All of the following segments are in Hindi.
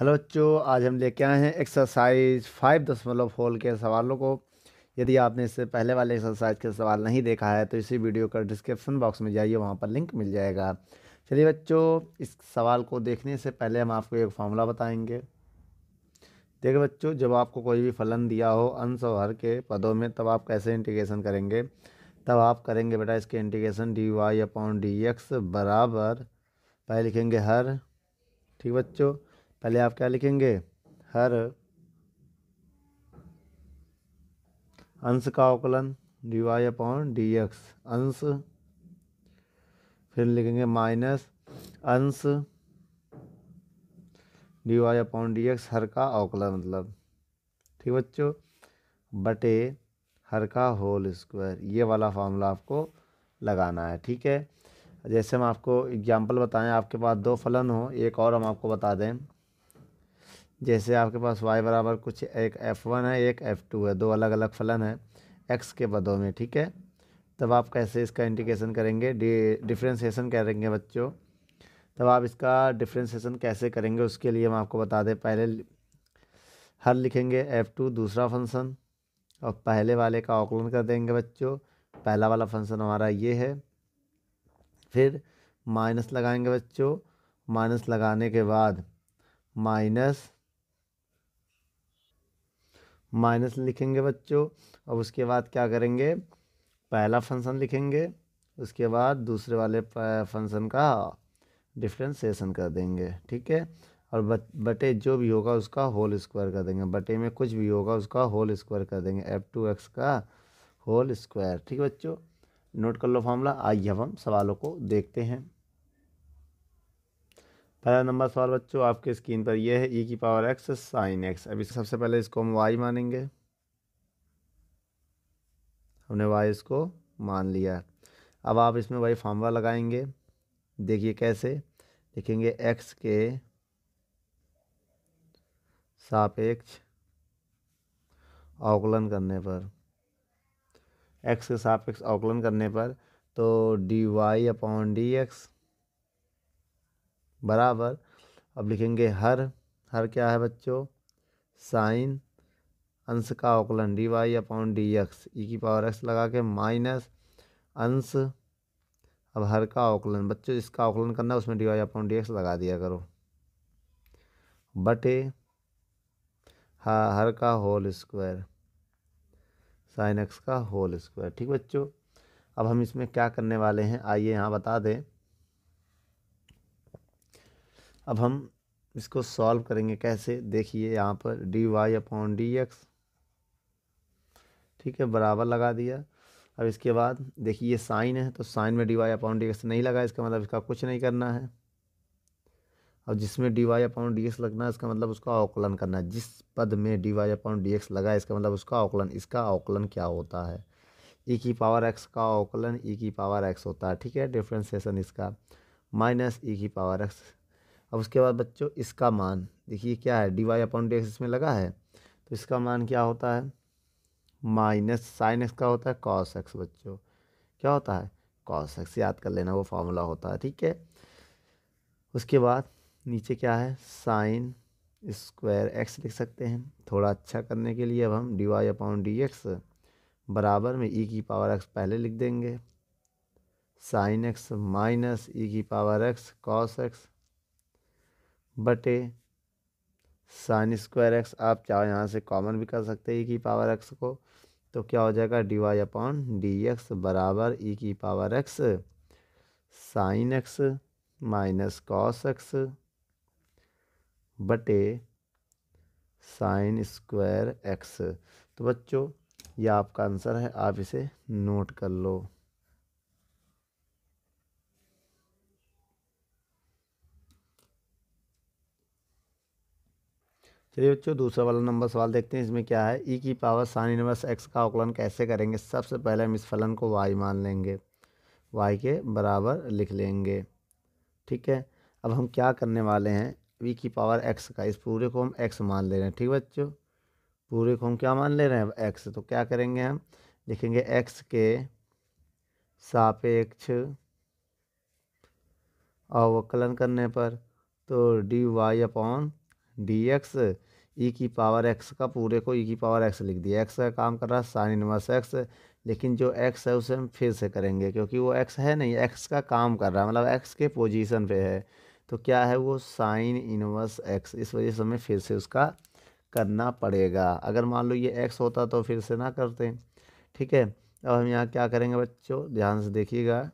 हेलो बच्चो आज हम लेके आए हैं एक्सरसाइज फाइव दशमलव फोर के सवालों को यदि आपने इससे पहले वाले एक्सरसाइज के सवाल नहीं देखा है तो इसी वीडियो का डिस्क्रिप्शन बॉक्स में जाइए वहाँ पर लिंक मिल जाएगा चलिए बच्चों इस सवाल को देखने से पहले हम आपको एक फार्मूला बताएंगे देखिए बच्चों जब आपको कोई भी फलन दिया हो अंश और हर के पदों में तब आप कैसे इंटीग्रेशन करेंगे तब आप करेंगे बेटा इसके integration D Y upon D x बराबर पहले लिखेंगे हर ठीक बच्चों पहले आप क्या लिखेंगे हर अंश का अवकलन D Y upon D X अंश फिर लिखेंगे माइनस अंश D Y upon D x हर का अवकलन मतलब ठीक बच्चों बटे हर का होल स्क्वायर ये वाला फार्मूला आपको लगाना है ठीक है जैसे हम आपको एग्जांपल बताएं आपके पास दो फलन हो एक और हम आपको बता दें जैसे आपके पास y बराबर कुछ एक f1 है एक f2 है दो अलग अलग फलन है x के पदों में ठीक है तब आप कैसे इसका इंटीग्रेशन करेंगे डिफ्रेंसीसन करेंगे बच्चों तब आप इसका डिफ्रेंसीसन कैसे करेंगे उसके लिए हम आपको बता दें पहले हर लिखेंगे f2 दूसरा फंक्शन और पहले वाले का आकलन कर देंगे बच्चों पहला वाला फंक्शन हमारा ये है फिर माइनस लगाएंगे बच्चों माइनस लगाने के बाद माइनस माइनस लिखेंगे बच्चों अब उसके बाद क्या करेंगे पहला फंक्शन लिखेंगे उसके बाद दूसरे वाले फंक्शन का डिफ्रेंसीसन कर देंगे ठीक है और बटे जो भी होगा उसका होल स्क्वायर कर देंगे बटे में कुछ भी होगा उसका होल स्क्वायर कर देंगे एफ टू एक्स का होल स्क्वायर ठीक है बच्चों नोट कर लो फॉर्मूला आइए अब हम सवालों को देखते हैं पहला नंबर सवाल बच्चों आपके स्क्रीन पर यह है ई e की पावर एक्स साइन एक्स अभी सबसे पहले इसको हम वाई मानेंगे हमने वाई इसको मान लिया अब आप इसमें वही फार्मूला लगाएंगे देखिए कैसे लिखेंगे एक्स के सापेक्ष अवकलन करने पर एक्स के सापेक्ष अवकलन करने पर तो d Y upon D x बराबर अब लिखेंगे हर हर क्या है बच्चों साइन अंश का अवकलन D Y upon D x e की पावर एक्स लगा के माइनस अंश अब हर का अवकलन बच्चों इसका अवकलन करना उसमें d Y upon D x लगा दिया करो बटे हा हर का होल स्क्वायर साइन एक्स का होल स्क्वायर ठीक बच्चों अब हम इसमें क्या करने वाले हैं आइए यहाँ बता दें अब हम इसको सॉल्व करेंगे कैसे देखिए यहाँ पर d Y upon D x ठीक है बराबर लगा दिया अब इसके बाद देखिए ये साइन है तो साइन में d Y upon D x नहीं लगा इसका मतलब इसका कुछ नहीं करना है और जिसमें d Y upon D x लगना है इसका मतलब उसका अवकलन करना है जिस पद में d Y upon D x लगा है इसका मतलब उसका अवकलन इसका अवकलन क्या होता है ई e की पावर एक्स का अवकलन ई e की पावर एक्स होता है ठीक है डिफ्रेंसिएशन इसका माइनस ई e की पावर एक्स अब उसके बाद बच्चों इसका मान देखिए क्या है d Y upon D x इसमें लगा है तो इसका मान क्या होता है माइनस साइन एक्स का होता है कॉस एक्स बच्चों क्या होता है कॉस एक्स याद कर लेना वो फार्मूला होता है ठीक है उसके बाद नीचे क्या है साइन स्क्वायर एक्स लिख सकते हैं थोड़ा अच्छा करने के लिए अब हम d Y upon D x बराबर में ई e की पावर एक्स पहले लिख देंगे साइन एक्स माइनस ई की पावर एक्स कॉस एक्स बटे साइन स्क्वायर एक्स आप चाहो यहाँ से कॉमन भी कर सकते हैं ई e की पावर एक्स को तो क्या हो जाएगा d Y upon D x बराबर ई e की power x sine x minus cos x बटे साइन स्क्वायर एक्स तो बच्चों यह आपका आंसर है आप इसे नोट कर लो चलिए बच्चों दूसरा वाला नंबर सवाल देखते हैं इसमें क्या है ई e की पावर साइन इनवर्स एक्स का आकलन कैसे करेंगे सबसे पहले हम इस फलन को वाई मान लेंगे वाई के बराबर लिख लेंगे ठीक है अब हम क्या करने वाले हैं ई e की पावर एक्स का इस पूरे को हम एक्स मान ले रहे हैं ठीक है बच्चों पूरे को हम क्या मान ले रहे हैं एक्स तो क्या करेंगे हम लिखेंगे एक्स के सापेक्ष अवकलन करने पर तो d Y upon D x e की पावर एक्स का पूरे को ई e की पावर एक्स लिख दिया एक्स का काम कर रहा है साइन इनवर्स एक्स लेकिन जो एक्स है उसे हम फिर से करेंगे क्योंकि वो एक्स है नहीं एक्स का काम कर रहा है मतलब एक्स के पोजीशन पे है तो क्या है वो साइन इनवर्स एक्स इस वजह से हमें फिर से उसका करना पड़ेगा अगर मान लो ये एक्स होता तो फिर से ना करते ठीक है अब हम यहाँ क्या करेंगे बच्चों ध्यान से देखिएगा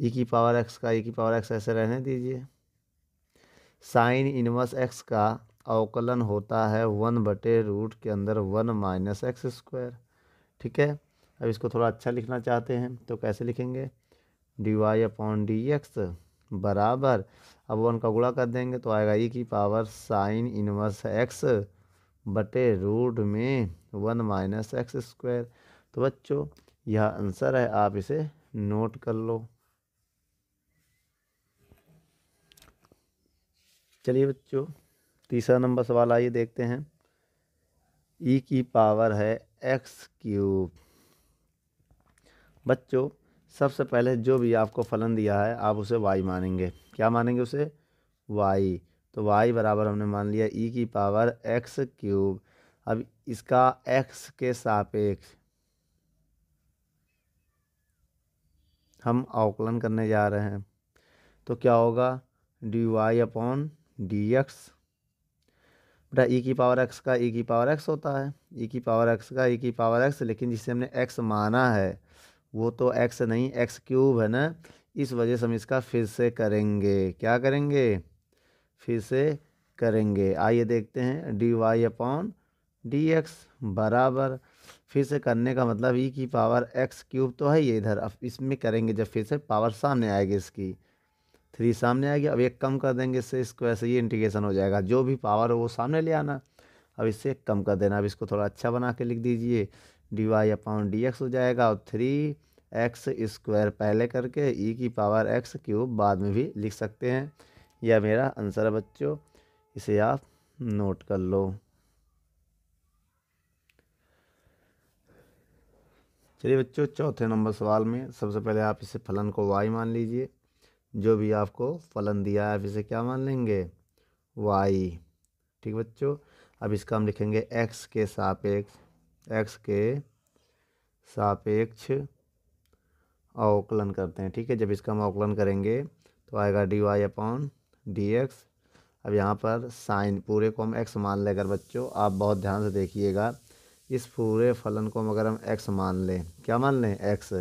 ई e की पावर एक्स का ई e की पावर एक्स ऐसे रहने दीजिए साइन इनवर्स एक्स का अवकलन होता है वन बटे रूट के अंदर वन माइनस एक्स स्क्वायर ठीक है अब इसको थोड़ा अच्छा लिखना चाहते हैं तो कैसे लिखेंगे d Y upon D x बराबर अब वन का गुड़ा कर देंगे तो आएगा ई e की पावर साइन इनवर्स एक्स बटे रूट में वन माइनस एक्स स्क्वायर तो बच्चों यह आंसर है आप इसे नोट कर लो चलिए बच्चों तीसरा नंबर सवाल आइए देखते हैं ई e की पावर है एक्स क्यूब बच्चों सबसे पहले जो भी आपको फलन दिया है आप उसे वाई मानेंगे क्या मानेंगे उसे वाई तो वाई बराबर हमने मान लिया ई e की पावर एक्स क्यूब अब इसका एक्स के सापेक्ष हम अवकलन करने जा रहे हैं तो क्या होगा d Y upon D x बेटा ई e की पावर एक्स का ई e की पावर एक्स होता है ई e की पावर एक्स का ई की पावर एक्स लेकिन जिसे हमने एक्स माना है वो तो एक्स नहीं एक्स क्यूब है ना इस वजह से हम इसका फिर से करेंगे क्या करेंगे फिर से करेंगे आइए देखते हैं d Y upon D x बराबर फिर से करने का मतलब ई की पावर एक्स क्यूब तो है ये इधर अब इसमें करेंगे जब फिर से पावर सामने आएगी इसकी थ्री सामने आ गया अब एक कम कर देंगे इससे इसको ऐसे ये इंटीग्रेशन हो जाएगा जो भी पावर हो वो सामने ले आना अब इससे एक कम कर देना अब इसको थोड़ा अच्छा बना के लिख दीजिए d Y upon D x हो जाएगा और थ्री एक्स स्क्वायर पहले करके ई e की पावर एक्स क्यूब बाद में भी लिख सकते हैं यह मेरा आंसर है बच्चों इसे आप नोट कर लो चलिए बच्चों चौथे नंबर सवाल में सबसे पहले आप इसे फलन को वाई मान लीजिए जो भी आपको फलन दिया है आप इसे क्या मान लेंगे वाई ठीक बच्चों अब इसका हम लिखेंगे एक्स के सापेक्ष एक्स के सापेक्ष अवकलन करते हैं ठीक है जब इसका हम अवकलन करेंगे तो आएगा d Y upon D x अब यहाँ पर साइन पूरे को हम एक्स मान लेकर बच्चों आप बहुत ध्यान से देखिएगा इस पूरे फलन को हम अगर हम एक्स मान लें क्या मान लें एक्स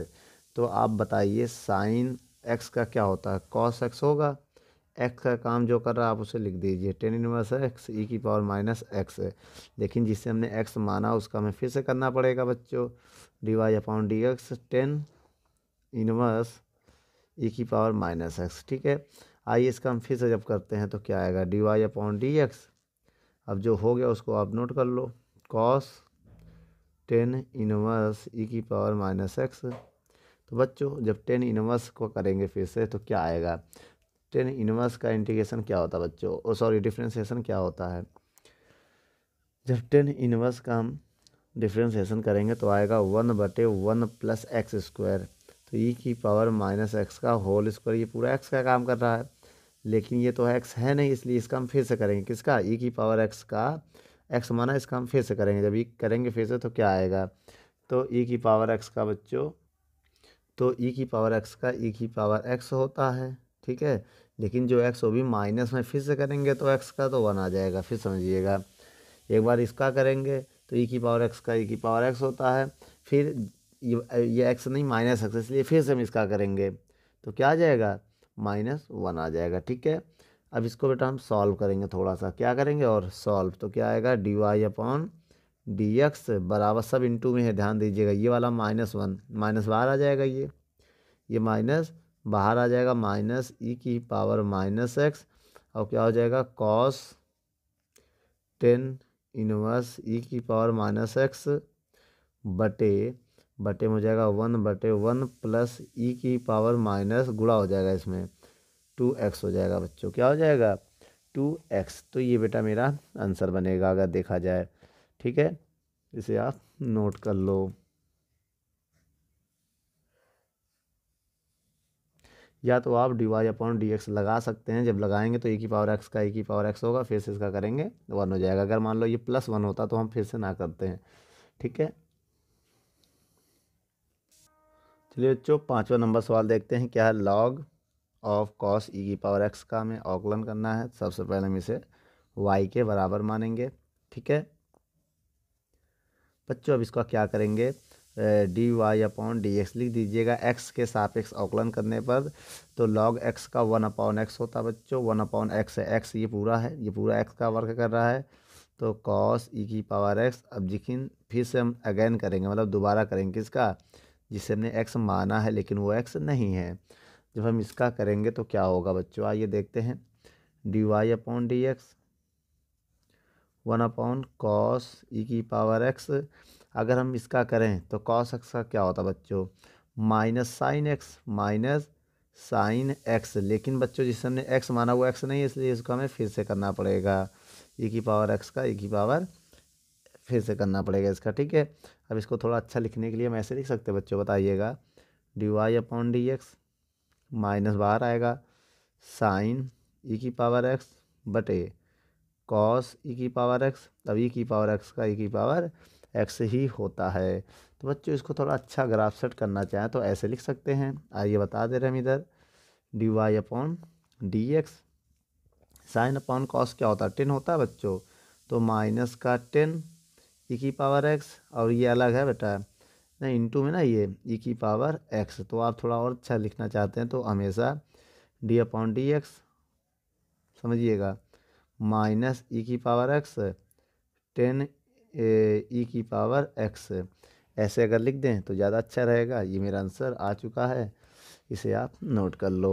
तो आप बताइए साइन एक्स का क्या होता है कॉस एक्स होगा एक्स का काम जो कर रहा है आप उसे लिख दीजिए टेन इनवर्स एक्स ई की पावर माइनस एक्स है लेकिन जिसे हमने एक्स माना उसका हमें फिर से करना पड़ेगा बच्चों d Y upon D x tan inverse e की पावर माइनस एक्स ठीक है आइए इसका हम फिर से जब करते हैं तो क्या आएगा d Y upon D x अब जो हो गया उसको आप नोट कर लो कॉस टेन इनवर्स ई की पावर माइनस एक्स तो बच्चों जब टेन इनवर्स को करेंगे फिर से तो क्या आएगा टेन इनवर्स का इंटीग्रेशन क्या होता है बच्चों और सॉरी डिफ्रेंसीसन क्या होता है जब टेन इनवर्स का हम डिफ्रेंसीसन करेंगे तो आएगा वन बटे वन प्लस एक्स स्क्वायर तो ई e की पावर माइनस एक्स का होल स्क्वायर ये पूरा एक्स का काम कर रहा है लेकिन ये तो एक्स है नहीं इसलिए इसका हम फिर से करेंगे किसका ई e की पावर एक्स का एक्स माना इसका हम फिर से करेंगे जब ई e करेंगे फिर से तो क्या आएगा तो ई की पावर एक्स का बच्चों तो ई e की पावर एक्स का ई e की पावर एक्स होता है ठीक है लेकिन जो एक्स वो भी माइनस में फिर से करेंगे तो एक्स का तो वन आ जाएगा फिर समझिएगा एक बार इसका करेंगे तो ई e की पावर एक्स का ई की पावर एक्स होता है फिर ये एक्स नहीं माइनस एक्स इसलिए फिर से हम इसका करेंगे तो क्या आ जाएगा माइनस वन आ जाएगा ठीक है अब इसको बेटा हम सॉल्व करेंगे थोड़ा सा क्या करेंगे और सॉल्व तो क्या आएगा d Y upon D x बराबर सब इंटू में है ध्यान दीजिएगा ये वाला माइनस वन माइनस बाहर आ जाएगा ये ये माइनस बाहर आ जाएगा माइनस ई e की पावर माइनस एक्स और क्या हो जाएगा कॉस टेन इनवर्स ई की पावर माइनस एक्स बटे बटे में हो जाएगा वन बटे वन प्लस ई की पावर माइनस गुड़ा हो जाएगा इसमें टू एक्स हो जाएगा बच्चों क्या हो जाएगा टू एक्स तो ये बेटा मेरा आंसर बनेगा अगर देखा जाए ठीक है इसे आप नोट कर लो या तो आप d Y upon D x लगा सकते हैं जब लगाएंगे तो एक की पावर एक्स का एक की पावर एक्स होगा फिर से इसका करेंगे वन हो जाएगा अगर मान लो ये प्लस वन होता तो हम फिर से ना करते हैं ठीक है चलिए बच्चों पाँचवा नंबर सवाल देखते हैं क्या है लॉग ऑफ कॉस ई की पावर एक्स का हमें आकलन करना है सबसे पहले हम इसे वाई के बराबर मानेंगे ठीक है बच्चों अब इसका क्या करेंगे d Y upon D x लिख दीजिएगा एक्स के सापेक्ष अवकलन करने पर तो लॉग एक्स का वन अपॉन एक्स होता बच्चों वन अपॉन एक्स है एक्स ये पूरा है ये पूरा एक्स का वर्क कर रहा है तो कॉस ई e की पावर एक्स अब जिकिन फिर से हम अगेन करेंगे मतलब दोबारा करेंगे किसका जिसे हमने एक्स माना है लेकिन वो एक्स नहीं है जब हम इसका करेंगे तो क्या होगा बच्चों आइए देखते हैं d Y upon D x one upon cos e की पावर एक्स अगर हम इसका करें तो कॉस एक्स का क्या होता बच्चों minus sine x minus sine x लेकिन बच्चों जिस हमने एक्स माना वो एक्स नहीं है इसलिए इसको हमें फिर से करना पड़ेगा ई की पावर एक्स का ई की पावर फिर से करना पड़ेगा इसका ठीक है अब इसको थोड़ा अच्छा लिखने के लिए हम ऐसे लिख सकते हैं बच्चों बताइएगा d Y upon D x minus बाहर आएगा साइन ई की पावर एक्स बटे कॉस ई e की पावर एक्स तब ई e की पावर एक्स का ई e की पावर एक्स ही होता है तो बच्चों इसको थोड़ा अच्छा ग्राफ सेट करना चाहें तो ऐसे लिख सकते हैं आइए बता दे रहे हम इधर d Y upon D x sine upon cos क्या होता है टेन होता है बच्चों तो माइनस का टेन ई की पावर एक्स और ये अलग है बेटा नहीं इंटू में ना ये ई की पावर एक्स तो आप थोड़ा और अच्छा लिखना चाहते हैं तो हमेशा डी अपॉन डी एक्स समझिएगा माइनस ई की पावर एक्स टेन ई की पावर एक्स ऐसे अगर लिख दें तो ज़्यादा अच्छा रहेगा ये मेरा आंसर आ चुका है इसे आप नोट कर लो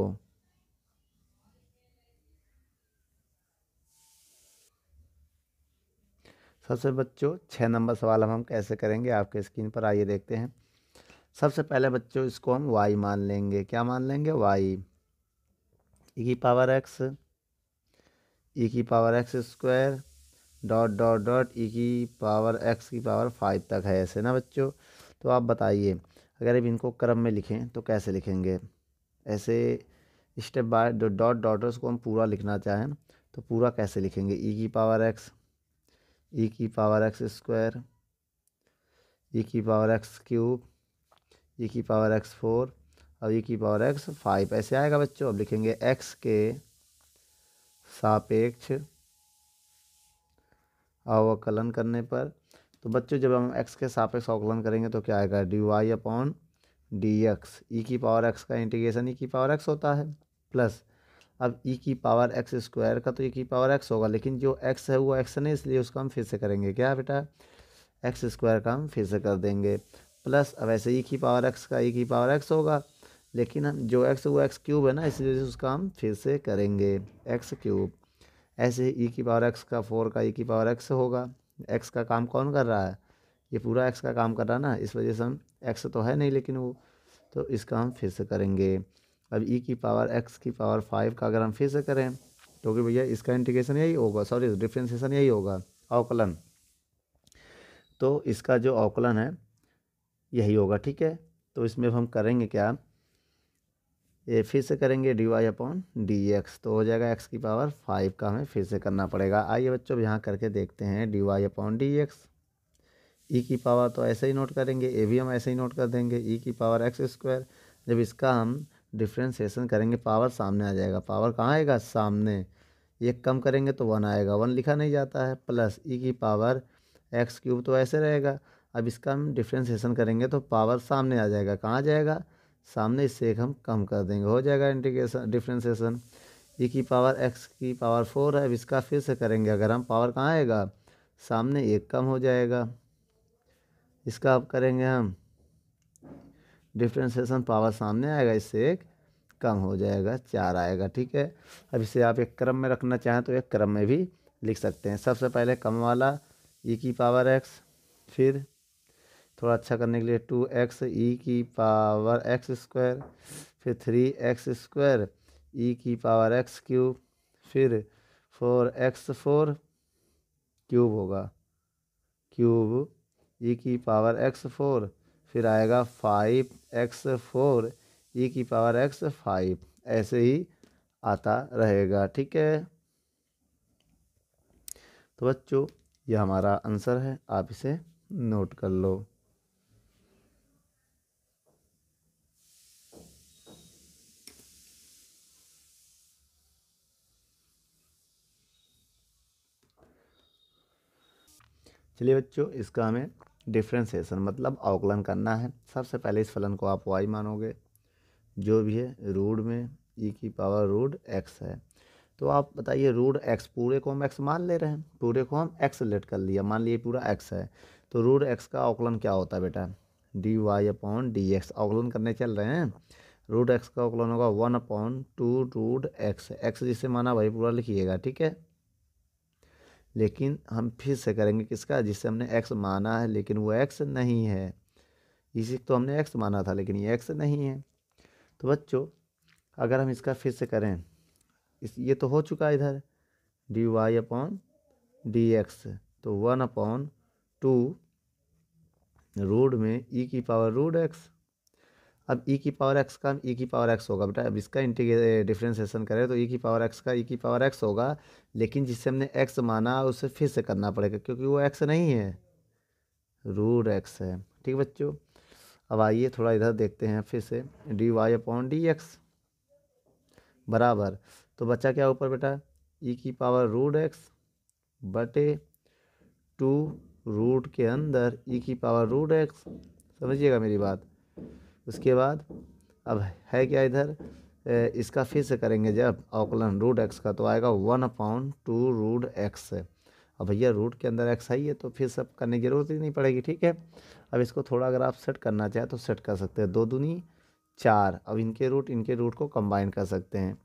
सबसे बच्चों छः नंबर सवाल हम हम कैसे करेंगे आपके स्क्रीन पर आइए देखते हैं सबसे पहले बच्चों इसको हम वाई मान लेंगे क्या मान लेंगे वाई ई e की पावर एक्स ई e की power x square dot dot dot e की पावर एक्स की पावर फाइव तक है ऐसे ना बच्चों तो आप बताइए अगर अब इनको क्रम में लिखें तो कैसे लिखेंगे ऐसे step by dot dot dot उसको हम पूरा लिखना चाहें तो पूरा कैसे लिखेंगे ई e की पावर एक्स ई की पावर एक्स स्क्वायर ई की पावर एक्स क्यूब ई की पावर एक्स फोर और ई e की पावर एक्स फाइव ऐसे आएगा बच्चों अब लिखेंगे एक्स के सापेक्ष अवकलन करने पर तो बच्चों जब हम एक्स के सापेक्ष अवकलन करेंगे तो क्या आएगा d Y upon D x e की पावर एक्स का इंटीग्रेशन ई e की पावर एक्स होता है प्लस अब ई e की पावर एक्स स्क्वायर का तो ई e की पावर एक्स होगा लेकिन जो एक्स है वो एक्स नहीं इसलिए उसका हम फिर से करेंगे क्या बेटा एक्स स्क्वायर का हम फिर से कर देंगे प्लस अब ऐसे ई की पावर एक्स का ई की पावर एक्स होगा लेकिन हम जो एक्स वो एक्स क्यूब है ना इस वजह से उसका हम फिर से करेंगे एक्स क्यूब ऐसे ई e की पावर एक्स का फोर का ई e की पावर एक्स होगा एक्स का काम कौन कर रहा है ये पूरा एक्स का काम कर रहा है ना इस वजह से हम एक्स तो है नहीं लेकिन वो तो इसका हम फिर से करेंगे अब ई e की पावर एक्स की पावर फाइव का अगर हम फिर से करें तो कि भैया इसका इंटीग्रेशन यही होगा सॉरी डिफ्रेंसिएशन यही होगा अवकलन तो इसका जो अवकलन है यही होगा ठीक है तो इसमें हम करेंगे क्या ये फिर से करेंगे d Y upon D x तो हो जाएगा एक्स की पावर फाइव का हमें फिर से करना पड़ेगा आइए बच्चों यहाँ करके देखते हैं d Y upon D x e की पावर तो ऐसे ही नोट करेंगे ए भी हम ऐसे ही नोट कर देंगे ई e की पावर एक्स स्क्वायर जब इसका हम डिफ्रेंसीसन करेंगे पावर सामने आ जाएगा पावर कहाँ आएगा सामने एक कम करेंगे तो वन आएगा वन लिखा नहीं जाता है प्लस ई e की पावर एक्स क्यूब तो ऐसे रहेगा अब इसका हम डिफ्रेंसीसन करेंगे तो पावर सामने आ जाएगा कहाँ जाएगा सामने इससे एक हम कम कर देंगे हो जाएगा इंटीग्रेशन डिफ्रेंसीसन ई की पावर एक्स की पावर फोर है अब इसका फिर से करेंगे अगर हम पावर कहाँ आएगा सामने एक कम हो जाएगा इसका अब करेंगे हम डिफ्रेंसीसन पावर सामने आएगा इससे एक कम हो जाएगा चार आएगा ठीक है अब इसे आप एक क्रम में रखना चाहें तो एक क्रम में भी लिख सकते हैं सबसे पहले कम वाला ई e की पावर एक्स फिर थोड़ा अच्छा करने के लिए टू एक्स ई की पावर एक्स स्क्वायर फिर थ्री एक्स स्क्वायर ई की पावर एक्स क्यूब फिर फोर एक्स फोर क्यूब होगा क्यूब ई की पावर एक्स फोर फिर आएगा फाइव एक्स फोर ई की पावर एक्स फाइव ऐसे ही आता रहेगा ठीक है तो बच्चों ये हमारा आंसर है आप इसे नोट कर लो चलिए बच्चों इसका हमें डिफ्रेंसीसन मतलब अवकलन करना है सबसे पहले इस फलन को आप वाई मानोगे जो भी है रूड में ई e की पावर रूड एक्स है तो आप बताइए रूड एक्स पूरे को हम एक्स मान ले रहे हैं पूरे को हम एक्स लेट कर लिया मान लिए पूरा एक्स है तो रूड एक्स का अवकलन क्या होता है बेटा d Y upon D x अवकलन करने चल रहे हैं रूड एक्स का अवकलन होगा one upon two root x x जिसे माना वही पूरा लिखिएगा ठीक है लेकिन हम फिर से करेंगे किसका जिससे हमने एक्स माना है लेकिन वो एक्स नहीं है इसी तो हमने एक्स माना था लेकिन ये एक्स नहीं है तो बच्चों अगर हम इसका फिर से करें इस ये तो हो चुका इधर d Y upon D x तो वन अपॉन टू रूड में ई e की पावर रूड एक्स अब ई e की पावर एक्स का ई e की पावर एक्स होगा बेटा अब इसका इंटीग्रे डिफ्रेंसिएशन करें तो ई e की पावर एक्स का ई की पावर एक्स होगा लेकिन जिससे हमने एक्स माना उसे फिर से करना पड़ेगा क्योंकि वो एक्स नहीं है रूट एक्स है ठीक है बच्चों अब आइए थोड़ा इधर देखते हैं फिर से d Y upon D x बराबर तो बच्चा क्या ऊपर बेटा ई की पावर रूट एक्स बटे टू रूट के अंदर ई की पावर रूट एक्स समझिएगा मेरी बात उसके बाद अब है क्या इधर इसका फिर से करेंगे जब आकलन रूट एक्स का तो आएगा one upon two root x अब भैया रूट के अंदर एक्स आई है तो फिर सब करने की ज़रूरत ही नहीं पड़ेगी ठीक है अब इसको थोड़ा अगर आप सेट करना चाहें तो सेट कर सकते हैं दो दूनी चार अब इनके रूट इनके रूट को कंबाइन कर सकते हैं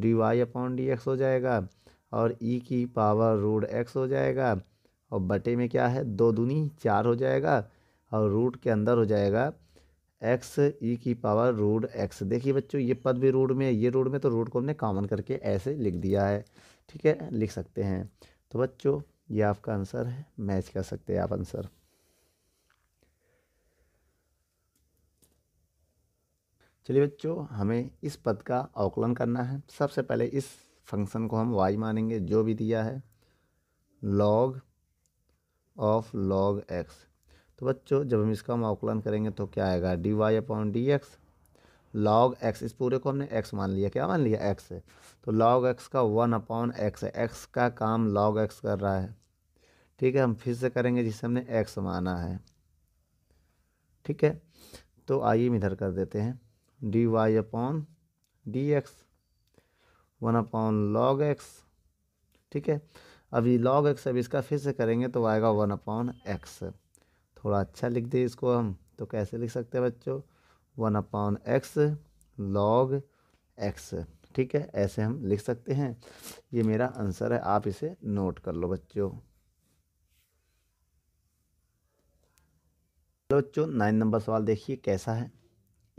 d Y upon D x हो जाएगा और ई e की पावर रूट एक्स हो जाएगा और बटे में क्या है दो दूनी चार हो जाएगा और रूट के अंदर हो जाएगा एक्स ई की पावर रूट एक्स देखिए बच्चों ये पद भी रूट में है ये रूट में तो रूट को हमने कॉमन करके ऐसे लिख दिया है ठीक है लिख सकते हैं तो बच्चों ये आपका आंसर है मैच कर सकते हैं आप आंसर चलिए बच्चों हमें इस पद का अवकलन करना है सबसे पहले इस फंक्शन को हम वाई मानेंगे जो भी दिया है लॉग ऑफ लॉग एक्स तो बच्चों जब हम इसका हम अवकलन करेंगे तो क्या आएगा d Y upon D x log x इस पूरे को हमने एक्स मान लिया क्या मान लिया एक्स है तो लॉग एक्स का वन अपॉन एक्स है एक्स का काम लॉग एक्स कर रहा है ठीक है हम फिर से करेंगे जिसे हमने एक्स माना है ठीक है तो आइए हम इधर कर देते हैं d Y upon D x one upon log x ठीक है अभी लॉग एक्स अब इसका फिर से करेंगे तो आएगा वन अपॉन एक्स थोड़ा अच्छा लिख दे इसको हम तो कैसे लिख सकते हैं बच्चों one upon x log x ठीक है ऐसे हम लिख सकते हैं ये मेरा आंसर है आप इसे नोट कर लो बच्चों तो बच्चों नाइन नंबर सवाल देखिए कैसा है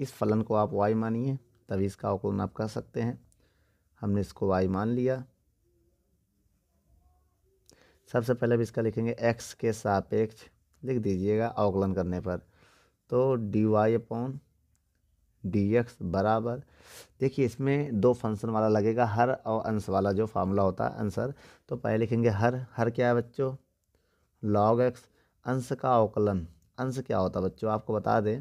इस फलन को आप वाई मानिए तभी इसका अवकुलन आप कर सकते हैं हमने इसको वाई मान लिया सबसे पहले अब इसका लिखेंगे एक्स के सापेक्ष लिख दीजिएगा अवकलन करने पर तो d Y upon D x बराबर देखिए इसमें दो फंक्शन वाला लगेगा हर और अंश वाला जो फार्मूला होता है आंसर तो पहले लिखेंगे हर हर क्या है बच्चों लॉग एक्स अंश का अवकलन अंश क्या होता है बच्चों आपको बता दें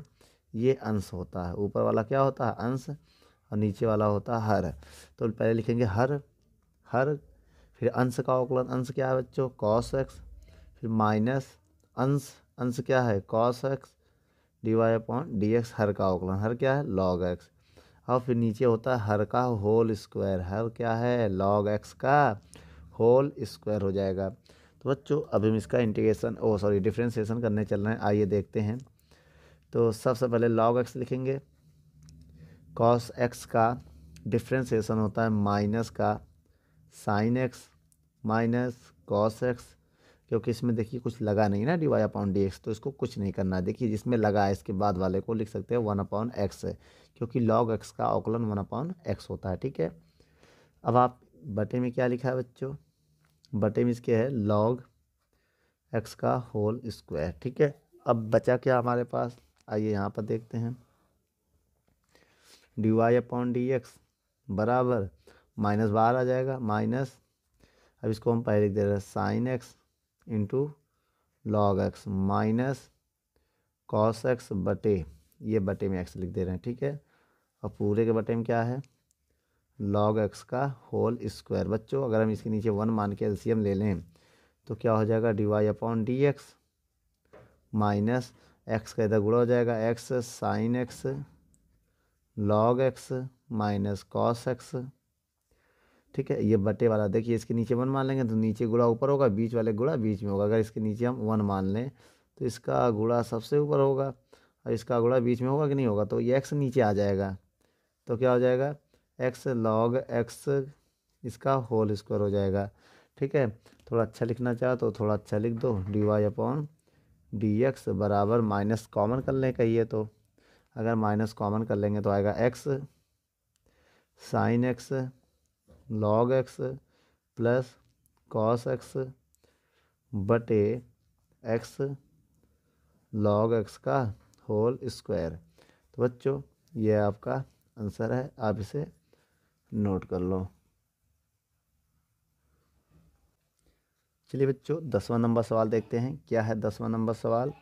ये अंश होता है ऊपर वाला क्या होता है अंश और नीचे वाला होता है हर तो पहले लिखेंगे हर हर फिर अंश का अवकलन अंश क्या है बच्चों कॉस एक्स फिर माइनस अंश अंश क्या है cos x d Y upon D x हर का अवकलन हर क्या है लॉग एक्स और फिर नीचे होता है हर का होल स्क्वायर हर क्या है लॉग एक्स का होल स्क्वायर हो जाएगा तो बच्चों अभी हम इसका इंटीग्रेशन ओ सॉरी डिफ्रेंसिएशन करने चल रहे हैं आइए देखते हैं तो सबसे पहले लॉग एक्स लिखेंगे कॉस एक्स का डिफ्रेंसिएशन होता है माइनस का sine x minus cos x क्योंकि इसमें देखिए कुछ लगा नहीं ना d Y upon D x तो इसको कुछ नहीं करना देखिए जिसमें लगा है इसके बाद वाले को लिख सकते हैं वन अपॉन एक्स क्योंकि लॉग एक्स का अवकलन वन अपॉन एक्स होता है ठीक है अब आप बटे में क्या लिखा है बच्चों बटे में इसके है लॉग एक्स का होल स्क्वायर ठीक है अब बचा क्या हमारे पास आइए यहाँ पर देखते हैं d Y upon D x बराबर माइनस बाहर आ जाएगा माइनस अब इसको हम पहले लिख दे रहे हैं sine x into log x minus cos x बटे ये बटे में एक्स लिख दे रहे हैं ठीक है और पूरे के बटे में क्या है लॉग एक्स का होल स्क्वायर बच्चों अगर हम इसके नीचे वन मान के एलसीएम ले लें तो क्या हो जाएगा d Y upon D x minus x का इधर गुड़ा हो जाएगा x sine x log x minus cos x ठीक है ये बटे वाला देखिए इसके नीचे वन मान लेंगे तो नीचे गुड़ा ऊपर होगा बीच वाले गुड़ा बीच में होगा अगर इसके नीचे हम वन मान लें तो इसका गुड़ा सबसे ऊपर होगा और इसका गुड़ा बीच में होगा कि नहीं होगा तो ये एक्स नीचे आ जाएगा तो क्या हो जाएगा एक्स लॉग एक्स इसका होल स्क्वायर हो जाएगा ठीक है थोड़ा अच्छा लिखना चाहो तो थोड़ा अच्छा लिख दो d Y upon D x बराबर माइनस कॉमन कर लें कहिए तो अगर माइनस कॉमन कर लेंगे तो आएगा x sine x log x plus cos x बटे एक्स लॉग एक्स का होल स्क्वायर तो बच्चों ये आपका आंसर है आप इसे नोट कर लो चलिए बच्चों दसवां नंबर सवाल देखते हैं क्या है दसवां नंबर सवाल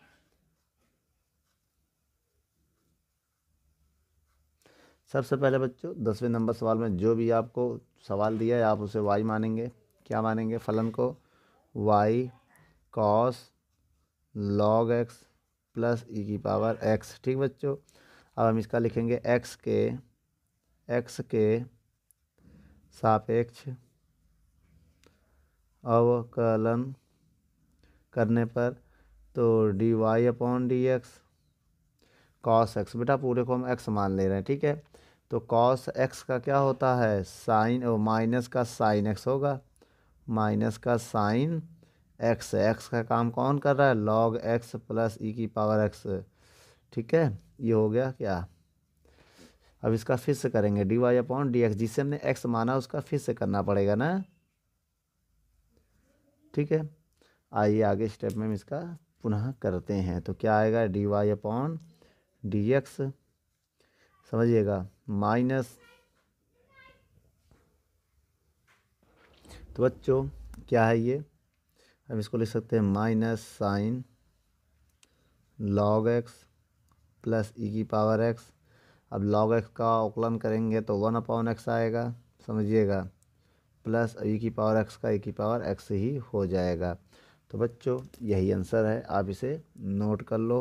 सबसे पहले बच्चों दसवें नंबर सवाल में जो भी आपको सवाल दिया है आप उसे वाई मानेंगे क्या मानेंगे फलन को y cos log x plus e की पावर एक्स ठीक बच्चों अब हम इसका लिखेंगे एक्स के एक्स के सापेक्ष अवकलन करने पर तो d Y upon D x cos x बेटा पूरे को हम एक्स मान ले रहे हैं ठीक है तो कॉस एक्स का क्या होता है साइन और माइनस का साइन एक्स होगा माइनस का साइन एक्स एक्स का काम कौन कर रहा है लॉग एक्स प्लस ई की पावर एक्स ठीक है ये हो गया क्या अब इसका फिर से करेंगे d Y upon D x जिसे हमने एक्स माना उसका फिर से करना पड़ेगा ना ठीक है आइए आगे स्टेप में हम इसका पुनः करते हैं तो क्या आएगा d Y upon D x समझिएगा माइनस तो बच्चों क्या है ये हम इसको लिख सकते हैं minus sine log x plus e की पावर एक्स अब लॉग एक्स का अवकलन करेंगे तो वन अपॉन एक्स आएगा समझिएगा प्लस ई e की पावर एक्स का ई e की पावर एक्स ही हो जाएगा तो बच्चों यही आंसर है आप इसे नोट कर लो